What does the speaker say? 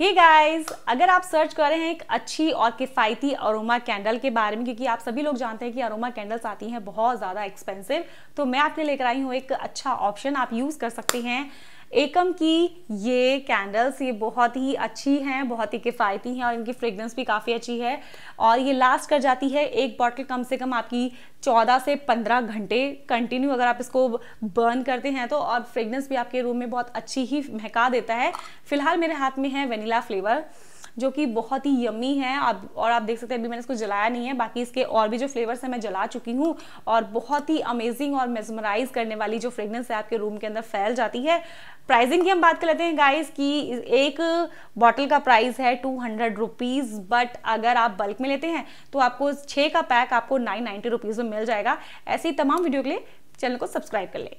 ही hey guys अगर आप search कर रहे हैं एक अच्छी और किफ़ायती अरोमा कैंडल के बारे में क्योंकि आप सभी लोग जानते हैं कि अरोमा कैंडल्स आती हैं बहुत ज़्यादा एक्सपेंसिव तो मैं आपके लेकर आई हूँ एक अच्छा ऑप्शन आप यूज़ कर सकते हैं एकम की ये कैंडल्स ये बहुत ही अच्छी हैं बहुत ही किफ़ायती हैं और इनकी फ्रेगरेंस भी काफ़ी अच्छी है और ये लास्ट कर जाती है एक बॉटल कम से कम आपकी 14 से 15 घंटे कंटिन्यू अगर आप इसको बर्न करते हैं तो और फ्रेगरेंस भी आपके रूम में बहुत अच्छी ही महका देता है फिलहाल मेरे हाथ में है वनीला फ्लेवर जो कि बहुत ही यमी है आप और आप देख सकते हैं अभी मैंने इसको जलाया नहीं है बाकी इसके और भी जो फ्लेवर्स हैं मैं जला चुकी हूँ और बहुत ही अमेजिंग और मेजमराइज करने वाली जो फ्रेगनेंस है आपके रूम के अंदर फैल जाती है प्राइसिंग की हम बात कर लेते हैं गाइस कि एक बॉटल का प्राइस है टू हंड्रेड रुपीज़ बट अगर आप बल्क में लेते हैं तो आपको छः का पैक आपको नाइन नाइन्टी रुपीज़ में मिल जाएगा ऐसे ही तमाम वीडियो के लिए चैनल को सब्सक्राइब कर लें